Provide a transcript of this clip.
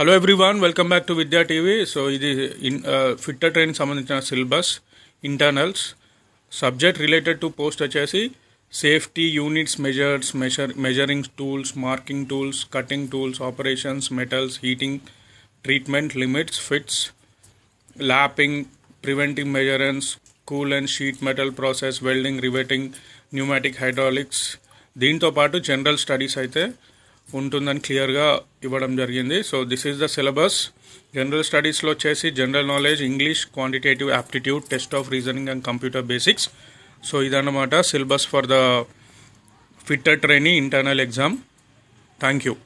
hello everyone welcome back to Vidya TV so ఇది in fit train సంబంధించిన syllabus internals subject related to post వచ్చేసి safety units measures measure measuring tools marking tools cutting tools operations metals heating treatment limits fits lapping preventing measurements cool and sheet metal process welding riveting pneumatic hydraulics దీంతో పాటు general studies అయితే ఉంటుందని క్లియర్గా ఇవ్వడం జరిగింది so this is the syllabus general స్టడీస్లో వచ్చేసి general knowledge English quantitative aptitude test of reasoning and computer basics so ఇదన్నమాట syllabus for the fitter training internal exam thank you